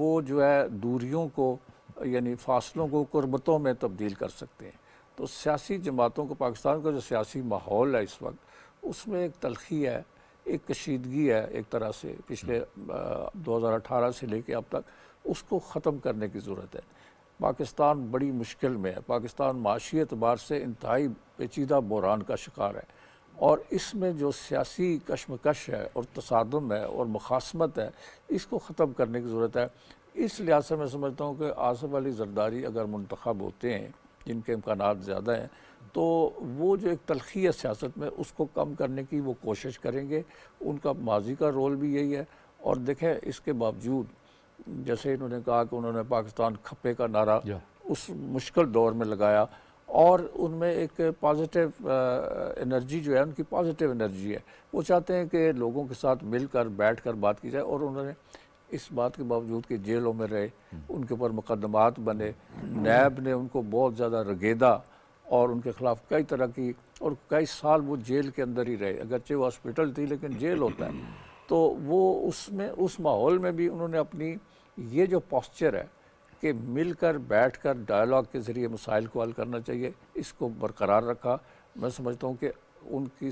वो जो है दूरियों को यानी फासलों को कुर्बतों में तब्दील कर सकते हैं तो सियासी जमातों को पाकिस्तान का जो सियासी माहौल है इस वक्त उसमें एक तलखी है एक कशीदगी है एक तरह से पिछले हम्म। दो हज़ार अठारह से लेके अब तक उसको ख़त्म करने की ज़रूरत है पाकिस्तान बड़ी मुश्किल में है पाकिस्तान माशी अतबार से इंतहाई पेचीदा बहरान का शिकार है और इसमें जो सियासी कशमकश है और तसादम है और मखासमत है इसको ख़त्म करने की ज़रूरत है इस लिहाज से मैं समझता हूँ कि आसफ़ अली जरदारी अगर मंतखब होते हैं जिनके इम्कान ज़्यादा हैं तो वो जो एक तलखी है सियासत में उसको कम करने की वो कोशिश करेंगे उनका माजी का रोल भी यही है और देखें इसके बावजूद जैसे इन्होंने कहा कि उन्होंने पाकिस्तान खप्पे का नारा उस मुश्किल दौर में लगाया और उनमें एक पॉजिटिव एनर्जी जो है उनकी पॉजिटिव एनर्जी है वो चाहते हैं कि लोगों के साथ मिलकर बैठकर बात की जाए और उन्होंने इस बात के बावजूद कि जेलों में रहे हम्म। उनके ऊपर मुकदमात बने नैब ने उनको बहुत ज़्यादा रगेदा और उनके खिलाफ कई तरह की और कई साल वो जेल के अंदर ही रहे अगरचे वो हॉस्पिटल थी लेकिन जेल होता है तो वो उसमें उस माहौल में भी उन्होंने अपनी ये जो पॉस्चर है कि मिलकर बैठकर डायलॉग के ज़रिए मसाइल को हल करना चाहिए इसको बरकरार रखा मैं समझता हूँ कि उनकी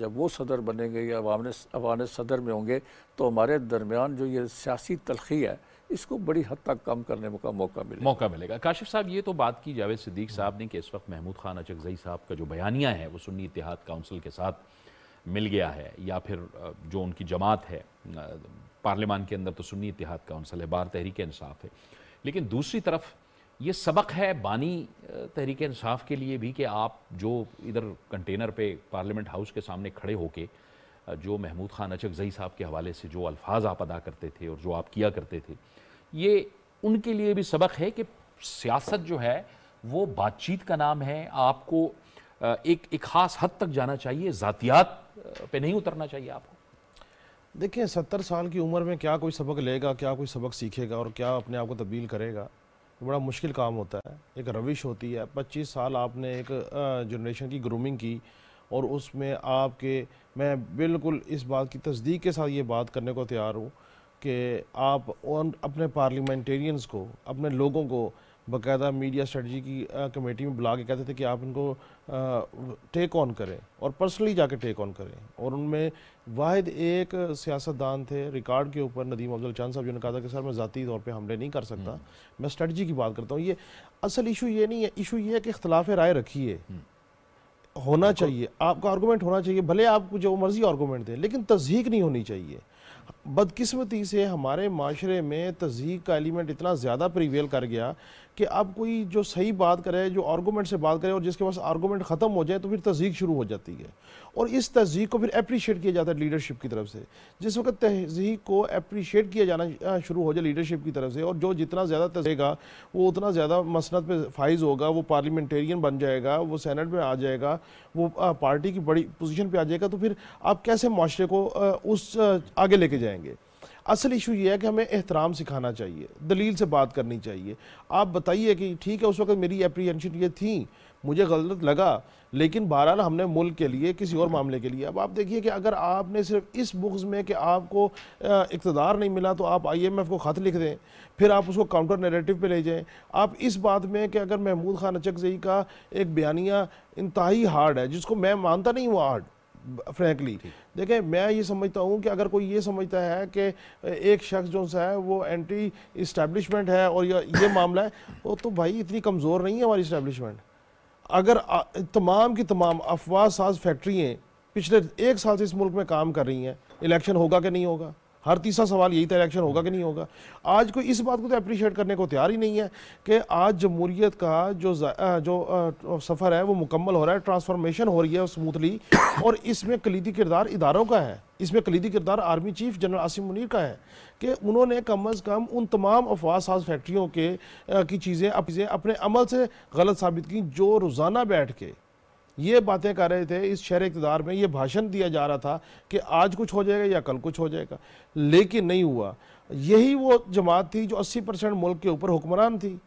जब वो सदर बनेंगे या अवान अवान सदर में होंगे तो हमारे दरमियान जो ये सियासी तलखी है इसको बड़ी हद तक कम करने का मौका मिले मौका मिलेगा काशिफ साहब ये तो बात की जावेद सिद्दीक साहब ने कि इस वक्त महमूद खान अचकजई साहब का जो बयानिया है वो सुन्नी इतिहाद काउंसिल के साथ मिल गया है या फिर जो उनकी जमात है पार्लियामान के अंदर तो सुन्नी इतिहाद काउंसिल है बार तहरीक इंसाफ है लेकिन दूसरी तरफ ये सबक है बानी तहरीक इंसाफ के लिए भी कि आप जो इधर कंटेनर पे पार्लियामेंट हाउस के सामने खड़े होके जो महमूद खान अचकजई साहब के हवाले से जो अल्फाज आप अदा करते थे और जो आप किया करते थे ये उनके लिए भी सबक है कि सियासत जो है वो बातचीत का नाम है आपको एक एक खास हद तक जाना चाहिए ज़ातियात पे नहीं उतरना चाहिए आपको देखिए सत्तर साल की उम्र में क्या कोई सबक लेगा क्या कोई सबक सीखेगा और क्या अपने आप को तब्दील करेगा बड़ा मुश्किल काम होता है एक रविश होती है पच्चीस साल आपने एक जनरेशन की ग्रूमिंग की और उसमें आपके मैं बिल्कुल इस बात की तस्दीक के साथ ये बात करने को तैयार हूँ कि आप अपने पार्लियामेंटेरियंस को अपने लोगों को बाकायदा मीडिया स्ट्रेटजी की कमेटी में बुला के कहते थे कि आप इनको टेक ऑन करें और पर्सनली जाके टेक ऑन करें और उनमें वाद एक सियासतदान थे रिकॉर्ड के ऊपर नदीम अफजल चांद साहब जिन्होंने कहा था कि सर मैं ज़ाती तौर पे हमले नहीं कर सकता हम्म। मैं स्ट्रेटजी की बात करता हूँ ये असल इशू ये नहीं है इशू ये है कि इख्तलाफ राय रखिए हम्म। होना चाहिए आपका आर्गूमेंट होना चाहिए भले आप जो मर्जी आर्गूमेंट दें लेकिन तस्दीक नहीं होनी चाहिए बदकिस्मती से हमारे माशरे में तजीक का एलिमेंट इतना ज़्यादा प्रिवेल कर गया कि आप कोई जो सही बात करे जो आर्गूमेंट से बात करे और जिसके पास आर्गूमेंट ख़त्म हो जाए तो फिर तस्दीक शुरू हो जाती है और इस तस्दीक को फिर अप्रीशिएट किया जाता है लीडरशिप की तरफ से जिस वक्त तहजीक को अप्रीशिएट किया जाना शुरू हो जाए लीडरशिप की तरफ से और जो जितना ज़्यादा तजेगा वो उतना ज़्यादा मसनत पर फाइज होगा वो पार्लियामेंटेरियन बन जाएगा वो सैनट में आ जाएगा वो पार्टी की बड़ी पोजिशन पर आ जाएगा तो फिर आप कैसे माशरे को उस आगे लेके जाएंगे असल इशू ये है कि हमें एहतराम सिखाना चाहिए दलील से बात करनी चाहिए आप बताइए कि ठीक है उस वक्त मेरी अप्रीहेंशन ये थी मुझे गलत लगा लेकिन बहरहाल हमने मुल्क के लिए किसी और मामले के लिए अब आप देखिए कि अगर आपने सिर्फ इस बुक्स में कि आपको इकतदार नहीं मिला तो आप आईएमएफ को ख़त लिख दें फिर आप उसको काउंटर नेरेटिव पे ले जाएं आप इस बात में कि अगर महमूद खान अचकजई का एक बयानिया इंतहाई हार्ड है जिसको मैं मानता नहीं हूँ हार्ड फ्रेंकली देखें मैं ये समझता हूँ कि अगर कोई ये समझता है कि एक शख्स जो सा है वो एंटी इस्टेब्लिशमेंट है और ये, ये मामला है वो तो भाई इतनी कमज़ोर नहीं है हमारी इस्टेब्लिशमेंट अगर तमाम की तमाम अफवाह साज फैक्ट्रियाँ पिछले एक साल से इस मुल्क में काम कर रही हैं इलेक्शन होगा कि नहीं होगा हर तीसरा सवाल यही था इलेक्शन होगा कि नहीं होगा आज कोई इस बात को तो अप्रिशिएट करने को तैयार ही नहीं है कि आज जमहूरीत का जो जो सफ़र है वो मुकम्मल हो रहा है ट्रांसफॉर्मेशन हो रही है स्मूथली और इसमें कलीदी किरदार इदारों का है इसमें कलीदी किरदार army chief general Asim Munir का है कि उन्होंने कम अज़ कम उन तमाम अफवाह साज फैक्ट्रियों के की चीज़ें अपने अमल से गलत साबित की जो रोज़ाना बैठ के ये बातें कर रहे थे इस शहर इकतदार में ये भाषण दिया जा रहा था कि आज कुछ हो जाएगा या कल कुछ हो जाएगा लेकिन नहीं हुआ यही वो जमात थी जो 80 परसेंट मुल्क के ऊपर हुक्मरान थी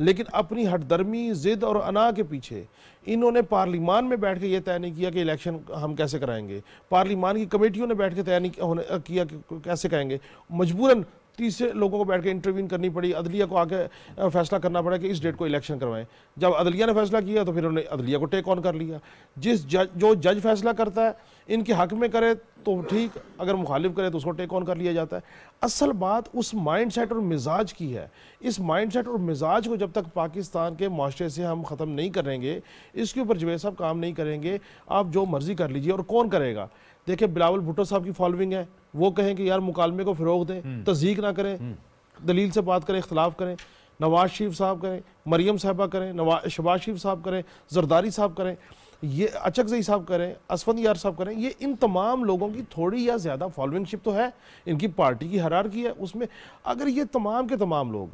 लेकिन अपनी हटदर्मी ज़िद और अना के पीछे इन्होंने पार्लिमान में बैठ के ये तय नहीं किया कि इलेक्शन हम कैसे कराएंगे पार्लीमान की कमेटियों ने बैठ के तय नहीं किया कि कैसे करेंगे मजबूरन तीसरे लोगों को बैठ के इंटरव्यून करनी पड़ी अदलिया को आके फैसला करना पड़ा कि इस डेट को इलेक्शन करवाएं जब अदलिया ने फैसला किया तो फिर उन्होंने अदलिया को टेक ऑन कर लिया जिस जज जो जज फैसला करता है इनके हक में करे तो ठीक अगर मुखालिफ करे तो उसको टेक ऑन कर लिया जाता है असल बात उस माइंड सेट और मिजाज की है इस माइंड सेट और मिजाज को जब तक पाकिस्तान के माशरे से हम ख़त्म नहीं करेंगे इसके ऊपर जवेद साहब काम नहीं करेंगे आप जो मर्ज़ी कर लीजिए और कौन करेगा देखिए बिलावल भुट्टो साहब की फॉलोइंग है वो कहें कि यार मुकालमे को फ़रोग दें हम्म। तस्दीक ना करें हम्म। दलील से बात करें इख्तलाफ करें नवाज शरीफ साहब करें मरीम साहबा करें नवाज शबाज शरीफ साहब करें जरदारी साहब करें ये अचक जई साहब करें असवंत यार साहब करें ये इन तमाम लोगों की थोड़ी या ज़्यादा फॉलोइंगशिप तो है इनकी पार्टी की हरार की है उसमें अगर ये तमाम के तमाम लोग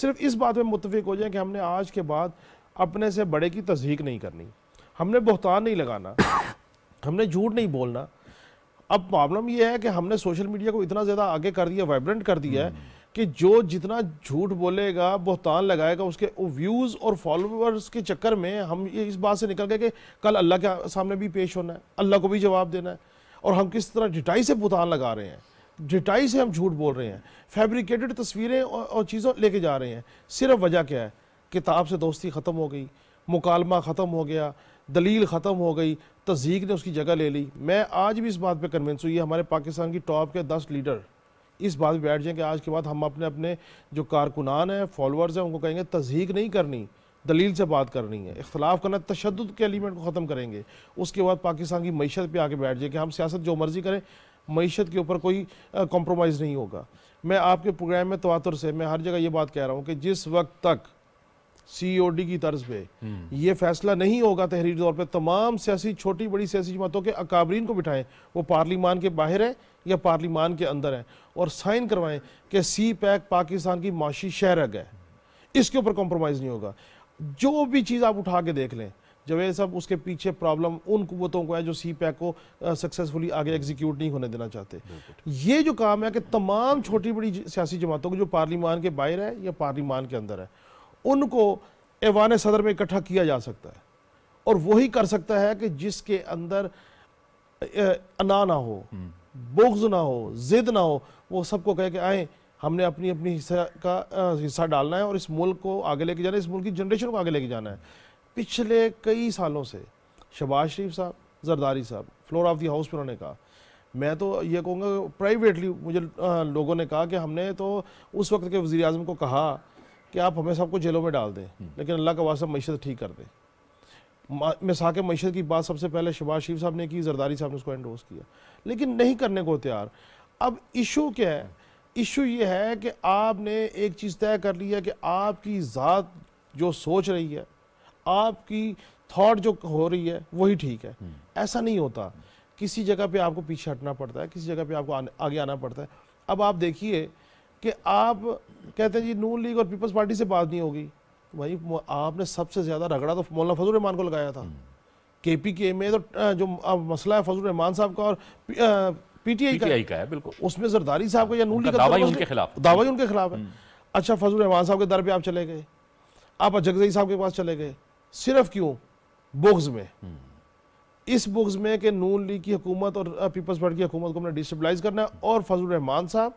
सिर्फ इस बात में मुतफिक हो जाए कि हमने आज के बाद अपने से बड़े की तस्दीक नहीं करनी हमने बहतान नहीं लगाना हमने झूठ नहीं बोलना अब प्रॉब्लम यह है कि हमने सोशल मीडिया को इतना ज़्यादा आगे कर दिया वाइब्रेंट कर दिया है कि जो जितना झूठ बोलेगा बहतान लगाएगा उसके व्यूज़ और फॉलोअर्स के चक्कर में हम ये इस बात से निकल गए कि कल अल्लाह के सामने भी पेश होना है अल्लाह को भी जवाब देना है और हम किस तरह डिटाई से बुतान लगा रहे हैं डिटाई से हम झूठ बोल रहे हैं फैब्रिकेटेड तस्वीरें और, और चीज़ों लेके जा रहे हैं सिर्फ वजह क्या है किताब से दोस्ती ख़त्म हो गई मुकालमा ख़त्म हो गया दलील ख़त्म हो गई तजीक ने उसकी जगह ले ली मैं आज भी इस बात पे कन्विंस हुई हमारे पाकिस्तान की टॉप के दस लीडर इस बात पर बैठ जाएँ कि आज के बाद हम अपने अपने जो कारकुनान हैं फॉलोअर्स हैं उनको कहेंगे तजीक नहीं करनी दलील से बात करनी है इख्तलाफ करना तशद के एलिमेंट को ख़त्म करेंगे उसके बाद पाकिस्तान की मीशत पर आके बैठ जाए कि हम सियासत जो मर्ज़ी करें मीशत के ऊपर कोई कॉम्प्रोमाइज़ नहीं होगा मैं आपके प्रोग्राम में तवातुर से मैं हर जगह ये बात कह रहा हूँ कि जिस वक्त तक सीओडी e की तर्ज पे ये फैसला नहीं होगा तहरीर तौर पर तमाम सियासी छोटी बड़ी सियासी जमातों के अकाबरीन को बिठाएं वो पार्लीमान के बाहर है या पार्लीमान के अंदर है और साइन करवाएं कि सी पैक पाकिस्तान की माशी शहरग है इसके ऊपर कॉम्प्रोमाइज़ नहीं होगा जो भी चीज़ आप उठा के देख लें जवेद साहब उसके पीछे प्रॉब्लम उन कुतों को है जो सी पैक को सक्सेसफुली आगे एग्जीक्यूट नहीं होने देना चाहते ये जो काम है कि तमाम छोटी बड़ी सियासी जमातों को जो पार्लीमान के बाहर है या पार्लीमान के अंदर है उनको ऐवान सदर में इकट्ठा किया जा सकता है और वही कर सकता है कि जिसके अंदर अना ना हो बोग्ज ना हो जिद ना हो वो सबको कहे कि आए हमने अपनी अपनी हिस्सा का हिस्सा डालना है और इस मुल्क को आगे लेके जाना है इस मुल्क की जनरेशन को आगे लेके जाना है पिछले कई सालों से शबाज शरीफ साहब जरदारी साहब फ्लोर ऑफ द हाउस पर उन्होंने कहा मैं तो ये कहूँगा प्राइवेटली मुझे लोगों ने कहा कि हमने तो उस वक्त के वज़ी अजम को कहा कि आप हमें सबको जेलों में डाल दें हम्म। लेकिन अल्लाह का वास्तव मीशत ठीक कर दें मिसाक मीशत की बात सबसे पहले शबाज शरीफ साहब ने की जरदारी साहब ने उसको एंडोर्स किया लेकिन नहीं करने को तैयार अब इशू क्या है इशू ये है कि आपने एक चीज़ तय कर ली है कि आपकी ज़ात जो सोच रही है आपकी थाट जो हो रही है वही ठीक है हम्म। ऐसा नहीं होता हम्म। किसी जगह पे आपको पीछे हटना पड़ता है किसी जगह पे आपको आगे आना पड़ता है अब आप देखिए कि आप कहते हैं जी नून लीग और पीपल्स पार्टी से बात नहीं होगी तो भाई आपने सबसे ज़्यादा रगड़ा तो मौलाना फजल रहमान को लगाया था हम्म। के पी के में तो जो मसला है फजल रहमान साहब का और पीटीआई का, का है बिल्कुल उसमें जरदारी साहब का या नून लीग दावा उनके खिलाफ दावा ही उनके खिलाफ है हम्म। अच्छा फजल रहमान साहब के दर पर आप चले गए आप अजगजई साहब के पास चले गए सिर्फ क्यों बुग्ज़ में हम्म। इस बुग्ज़ में कि नून लीग की हुकूमत और पीपल्स पार्टी की हुकूमत को हमने डिस्टेबलाइज करना है और फजल रहमान साहब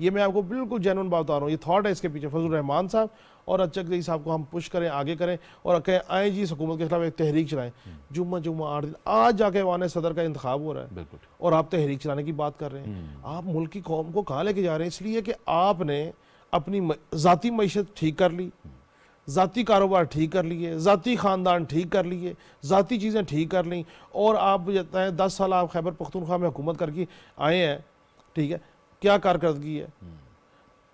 ये मैं आपको बिल्कुल जैन बात बता रहा हूँ ये थाट है इसके पीछे फजल रहमान साहब और अचकदई साहब को हम पुश करें आगे करें और कहें आए जी इस हुकूमत के खिलाफ एक तहरीक चलाएं हम्म। जुम्मा जुम्मा आठ दिन आज जाके वान सदर का इंतखब हो रहा है और आप तहरीक चलाने की बात कर रहे हैं हम्म। आप मुल्क की कौम को कहाँ लेके जा रहे हैं इसलिए कि आपने अपनी ज़ाती मीशत ठीक कर ली ज़ाती कारोबार ठीक कर लिए ज़ाती ख़ानदान ठीक कर लिए ज़ाती चीज़ें ठीक कर लीं और आप है दस साल आप खैबर पख्तनख्वा में हुकूमत करके आए हैं ठीक है क्या कारकर्दगी है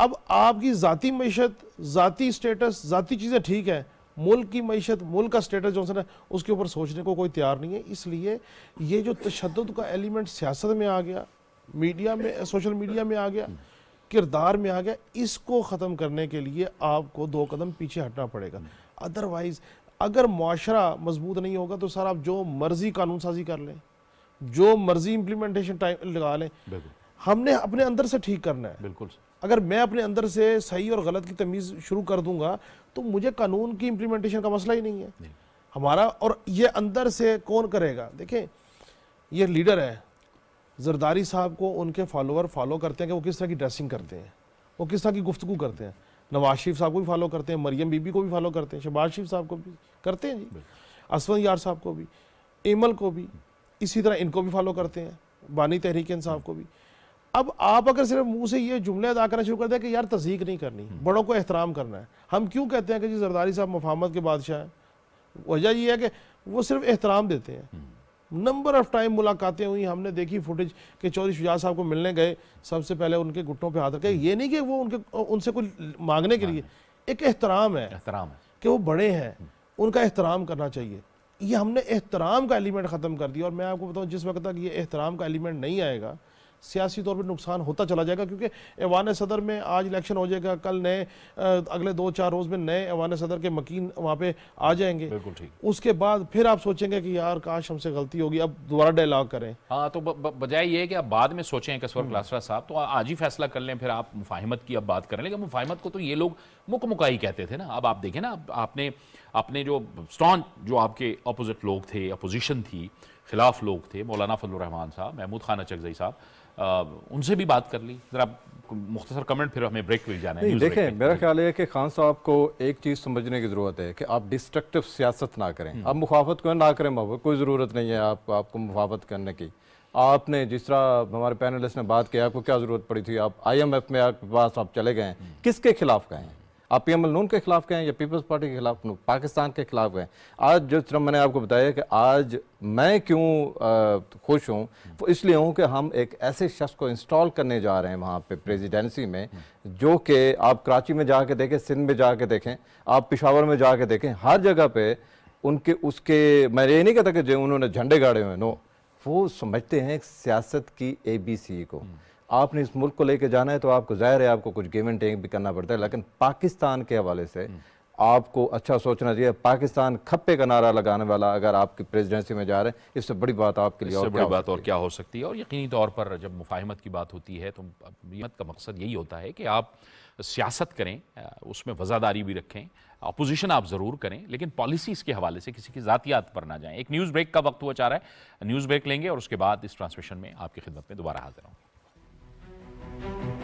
अब आपकी ज़ाती मीशत ज़ाती स्टेटस ज़ाती चीज़ें ठीक हैं मुल्क की मीशत मुल्क का स्टेटस जो है उसके ऊपर सोचने को कोई तैयार नहीं है इसलिए ये जो तशद का एलिमेंट सियासत में आ गया मीडिया में सोशल मीडिया में आ गया किरदार में आ गया इसको ख़त्म करने के लिए आपको दो कदम पीछे हटना पड़ेगा अदरवाइज़ अगर माशरा मजबूत नहीं होगा तो सर आप जो मर्ज़ी कानून साजी कर लें जो मर्ज़ी इम्प्लीमेंटेशन टाइम लगा लें हमने अपने अंदर से ठीक करना है बिल्कुल अगर मैं अपने अंदर से सही और गलत की तमीज़ शुरू कर दूंगा तो मुझे कानून की इम्प्लीमेंटेशन का मसला ही नहीं है नहीं। हमारा और ये अंदर से कौन करेगा देखें ये लीडर है जरदारी साहब को उनके फॉलोअर फॉलो करते हैं कि वो किस तरह की ड्रेसिंग करते हैं वो किस तरह की गुफ्तु करते हैं नवाज शरीफ साहब को भी फॉलो करते हैं मरियम बीबी को भी फॉलो करते हैं शहबाज शरीफ साहब को भी करते हैं जी असवंत यार साहब को भी एमल को भी इसी तरह इनको भी फॉलो करते हैं बानी तहरीक साहब को भी अब आप अगर सिर्फ मुंह से ये जुमले अदा करना शुरू कर दें कि यार तस्दीक नहीं करनी हम्म। बड़ों को एहतराम करना है हम क्यों कहते हैं कि जी जरदारी साहब मफामत के बादशाह हैं वजह यह है कि वो सिर्फ एहतराम देते हैं हम्म। नंबर ऑफ टाइम मुलाकातें हुई हमने देखी फुटेज कि चौधरी शुजात साहब को मिलने गए सबसे पहले उनके घुटनों पर हाथ रखे हम्म। ये नहीं कि वो उनके उनसे कुछ मांगने के लिए एक एहतराम है एहतराम है कि वो बड़े हैं उनका एहतराम करना चाहिए ये हमने एहतराम का एलिमेंट ख़त्म कर दिया और मैं आपको बताऊँ जिस वक्त तक ये एहतराम का एलिमेंट नहीं आएगा सियासी तौर पर नुकसान होता चला जाएगा क्योंकि ऐवान सदर में आज इलेक्शन हो जाएगा कल नए अगले दो चार रोज़ में नए ऐवान सदर के मकीन वहाँ पर आ जाएंगे बिल्कुल ठीक उसके बाद फिर आप सोचेंगे कि यार काश हमसे गलती होगी अब दोबारा डायलॉग करें हाँ तो बजाय ये कि आप बाद में सोचें कसवर हम्म। क्लासरा साहब तो आज ही फैसला कर लें फिर आप मुफाहमत की अब बात करें लेकिन मुफाहमत को तो ये लोग मुक मुकाई कहते थे ना अब आप देखें ना आपने अपने जो स्टॉन जो आपके अपोजिट लोग थे अपोजिशन थी खिलाफ लोग थे मौलाना फजल साहब महमूद खान अचकजई साहब उनसे भी बात कर ली ज़रा मुख्तर कमेंट फिर हमें ब्रेक मिल जाना है देखें मेरा ख्याल है कि खान साहब को एक चीज़ समझने की ज़रूरत है कि आप डिस्ट्रक्टिव सियासत ना करें हम्म। आप मुखाफत को ना करें मब कोई ज़रूरत नहीं है आप, आपको मुफाफत करने की आपने जिस तरह हमारे पैनलिस्ट ने बात की आपको क्या ज़रूरत पड़ी थी आप आई एम एफ में आपके पास आप चले गए हम्म। किसके खिलाफ गए हैं आप पी एम एल नून के खिलाफ गए या पीपल्स पार्टी के खिलाफ पाकिस्तान के खिलाफ गए आज जो तरह मैंने आपको बताया कि आज मैं क्यों खुश हूँ वो इसलिए हूँ कि हम एक ऐसे शख्स को इंस्टॉल करने जा रहे हैं वहाँ पे प्रेसिडेंसी में जो कि आप कराची में जा कर देखें सिंध में जा कर देखें आप पिशावर में जा कर देखें हर जगह पे उनके उसके मैं ये नहीं कहता कि जो उन्होंने झंडे गाड़े हुए नो वो समझते हैं सियासत की ए बी सी को आपने इस मुल्क को लेके जाना है तो आपको जाहिर है आपको कुछ गिव एंड टेक भी करना पड़ता है लेकिन पाकिस्तान के हवाले से हम्म। आपको अच्छा सोचना चाहिए पाकिस्तान खप्पे का नारा लगाने वाला अगर आपकी प्रेसिडेंसी में जा रहे हैं इससे बड़ी बात आपके लिए और बड़ी बात और क्या हो सकती है और यकीनी तौर पर जब मुफाहमत की बात होती है तो मुफाहमत का मकसद यही होता है कि आप सियासत करें उसमें वज़ादारी भी रखें अपोजिशन आप ज़रूर करें लेकिन पॉलिसीज़ के हवाले से किसी की ज़ातियात पर ना जाएं एक न्यूज़ ब्रेक का वक्त हुआ चाह रहा है न्यूज़ ब्रेक लेंगे और उसके बाद इस ट्रांसमिशन में आपकी खिदमत में दोबारा हाजिर होंगे Bye.